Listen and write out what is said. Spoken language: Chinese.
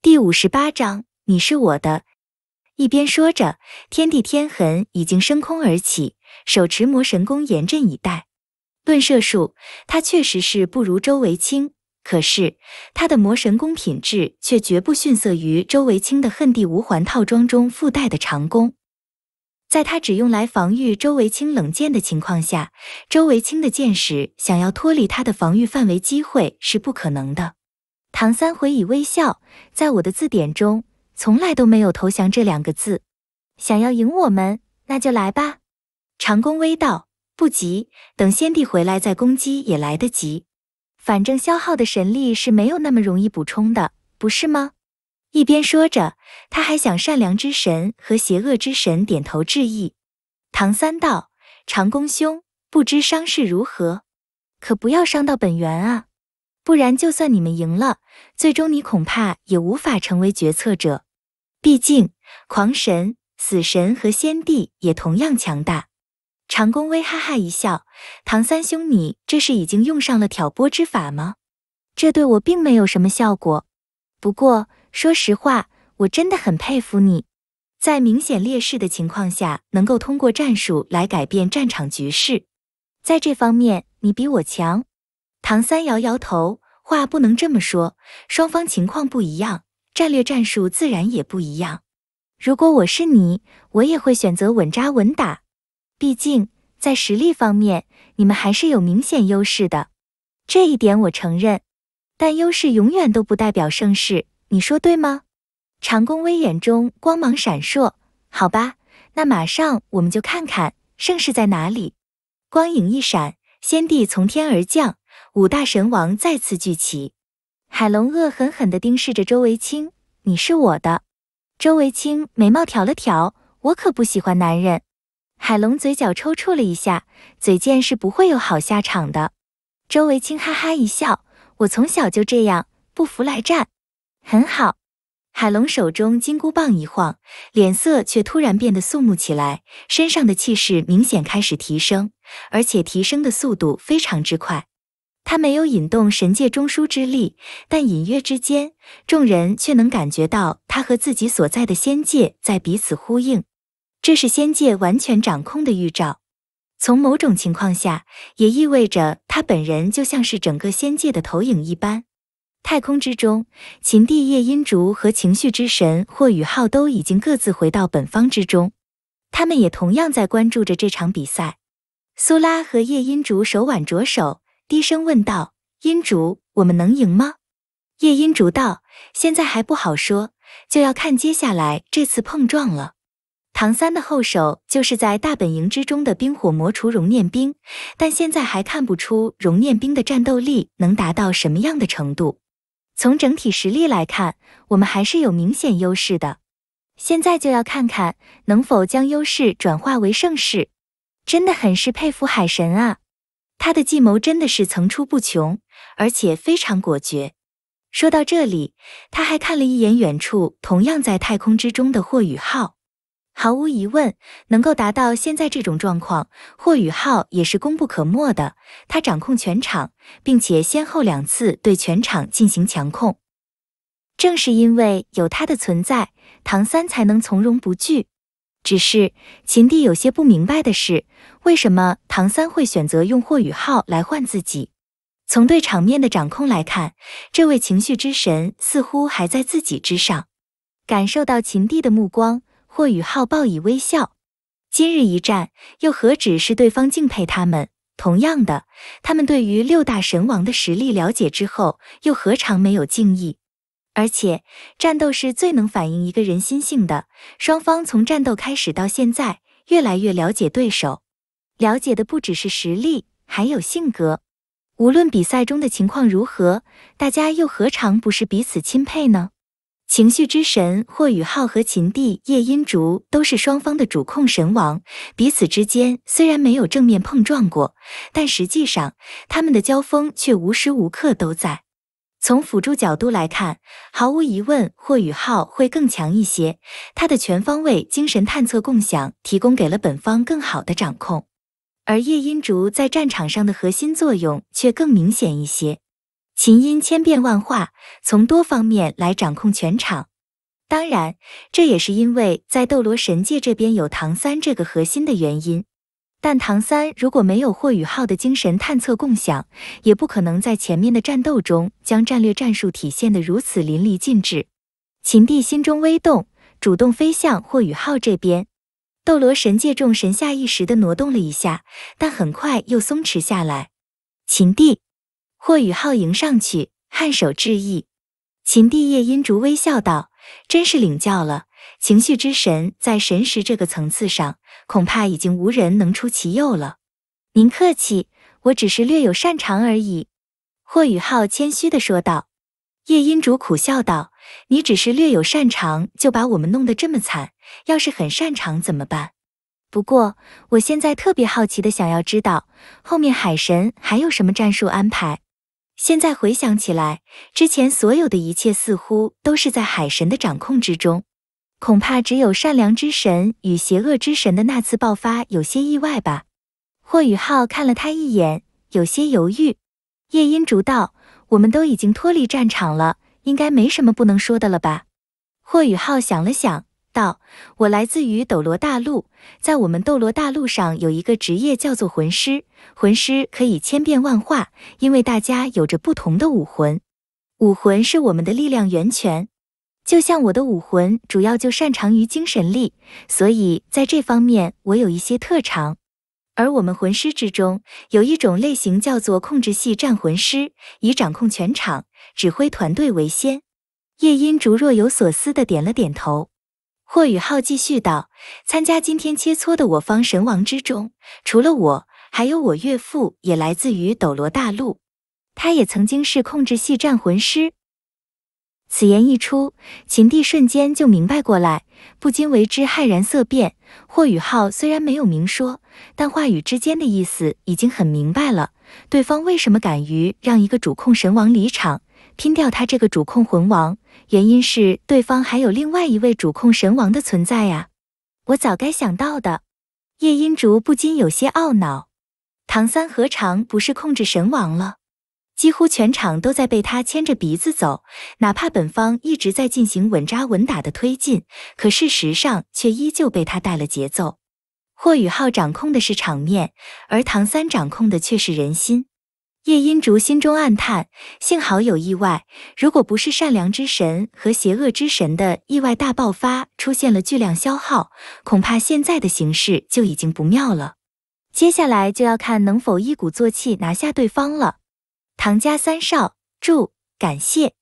第五十八章，你是我的。一边说着，天地天痕已经升空而起，手持魔神弓，严阵以待。论射术，他确实是不如周维清，可是他的魔神弓品质却绝不逊色于周维清的恨地无环套装中附带的长弓。在他只用来防御周为清冷箭的情况下，周为清的箭矢想要脱离他的防御范围，机会是不可能的。唐三回以微笑，在我的字典中从来都没有投降这两个字。想要赢我们，那就来吧。长弓微道，不急，等先帝回来再攻击也来得及。反正消耗的神力是没有那么容易补充的，不是吗？一边说着，他还向善良之神和邪恶之神点头致意。唐三道：“长弓兄，不知伤势如何？可不要伤到本源啊。”不然，就算你们赢了，最终你恐怕也无法成为决策者。毕竟，狂神、死神和先帝也同样强大。长弓微哈哈一笑：“唐三兄，你这是已经用上了挑拨之法吗？这对我并没有什么效果。不过，说实话，我真的很佩服你，在明显劣势的情况下，能够通过战术来改变战场局势。在这方面，你比我强。”唐三摇摇头，话不能这么说，双方情况不一样，战略战术自然也不一样。如果我是你，我也会选择稳扎稳打。毕竟在实力方面，你们还是有明显优势的，这一点我承认。但优势永远都不代表盛世，你说对吗？长弓威眼中光芒闪烁。好吧，那马上我们就看看盛世在哪里。光影一闪，先帝从天而降。五大神王再次聚齐，海龙恶狠狠地盯视着周维清：“你是我的。”周维清眉毛挑了挑：“我可不喜欢男人。”海龙嘴角抽搐了一下，嘴贱是不会有好下场的。周维清哈哈一笑：“我从小就这样，不服来战。”很好。海龙手中金箍棒一晃，脸色却突然变得肃穆起来，身上的气势明显开始提升，而且提升的速度非常之快。他没有引动神界中枢之力，但隐约之间，众人却能感觉到他和自己所在的仙界在彼此呼应，这是仙界完全掌控的预兆。从某种情况下，也意味着他本人就像是整个仙界的投影一般。太空之中，秦帝叶音竹和情绪之神霍雨浩都已经各自回到本方之中，他们也同样在关注着这场比赛。苏拉和叶音竹手挽着手。低声问道：“阴竹，我们能赢吗？”叶阴竹道：“现在还不好说，就要看接下来这次碰撞了。唐三的后手就是在大本营之中的冰火魔厨熔念冰，但现在还看不出熔念冰的战斗力能达到什么样的程度。从整体实力来看，我们还是有明显优势的。现在就要看看能否将优势转化为胜势。真的很是佩服海神啊！”他的计谋真的是层出不穷，而且非常果决。说到这里，他还看了一眼远处同样在太空之中的霍雨浩。毫无疑问，能够达到现在这种状况，霍雨浩也是功不可没的。他掌控全场，并且先后两次对全场进行强控。正是因为有他的存在，唐三才能从容不惧。只是秦帝有些不明白的是，为什么唐三会选择用霍雨浩来换自己？从对场面的掌控来看，这位情绪之神似乎还在自己之上。感受到秦帝的目光，霍雨浩报以微笑。今日一战，又何止是对方敬佩他们？同样的，他们对于六大神王的实力了解之后，又何尝没有敬意？而且，战斗是最能反映一个人心性的。双方从战斗开始到现在，越来越了解对手，了解的不只是实力，还有性格。无论比赛中的情况如何，大家又何尝不是彼此钦佩呢？情绪之神霍雨浩和秦帝叶音竹都是双方的主控神王，彼此之间虽然没有正面碰撞过，但实际上他们的交锋却无时无刻都在。从辅助角度来看，毫无疑问霍雨浩会更强一些，他的全方位精神探测共享提供给了本方更好的掌控，而夜音竹在战场上的核心作用却更明显一些，琴音千变万化，从多方面来掌控全场。当然，这也是因为在斗罗神界这边有唐三这个核心的原因。但唐三如果没有霍雨浩的精神探测共享，也不可能在前面的战斗中将战略战术体现得如此淋漓尽致。秦帝心中微动，主动飞向霍雨浩这边。斗罗神界众神下意识的挪动了一下，但很快又松弛下来。秦帝，霍雨浩迎上去，颔首致意。秦帝叶英竹微笑道：“真是领教了。”情绪之神在神识这个层次上，恐怕已经无人能出其右了。您客气，我只是略有擅长而已。”霍雨浩谦虚地说道。叶音主苦笑道：“你只是略有擅长，就把我们弄得这么惨。要是很擅长怎么办？不过我现在特别好奇地想要知道，后面海神还有什么战术安排？现在回想起来，之前所有的一切似乎都是在海神的掌控之中。”恐怕只有善良之神与邪恶之神的那次爆发有些意外吧。霍雨浩看了他一眼，有些犹豫。叶音竹道：“我们都已经脱离战场了，应该没什么不能说的了吧？”霍雨浩想了想，道：“我来自于斗罗大陆，在我们斗罗大陆上有一个职业叫做魂师，魂师可以千变万化，因为大家有着不同的武魂，武魂是我们的力量源泉。”就像我的武魂主要就擅长于精神力，所以在这方面我有一些特长。而我们魂师之中有一种类型叫做控制系战魂师，以掌控全场、指挥团队为先。叶音竹若有所思地点了点头。霍雨浩继续道：“参加今天切磋的我方神王之中，除了我，还有我岳父也来自于斗罗大陆，他也曾经是控制系战魂师。”此言一出，秦帝瞬间就明白过来，不禁为之骇然色变。霍雨浩虽然没有明说，但话语之间的意思已经很明白了。对方为什么敢于让一个主控神王离场，拼掉他这个主控魂王？原因是对方还有另外一位主控神王的存在啊！我早该想到的。叶音竹不禁有些懊恼，唐三何尝不是控制神王了？几乎全场都在被他牵着鼻子走，哪怕本方一直在进行稳扎稳打的推进，可事实上却依旧被他带了节奏。霍雨浩掌控的是场面，而唐三掌控的却是人心。叶音竹心中暗叹：幸好有意外，如果不是善良之神和邪恶之神的意外大爆发出现了巨量消耗，恐怕现在的形势就已经不妙了。接下来就要看能否一鼓作气拿下对方了。唐家三少，祝感谢。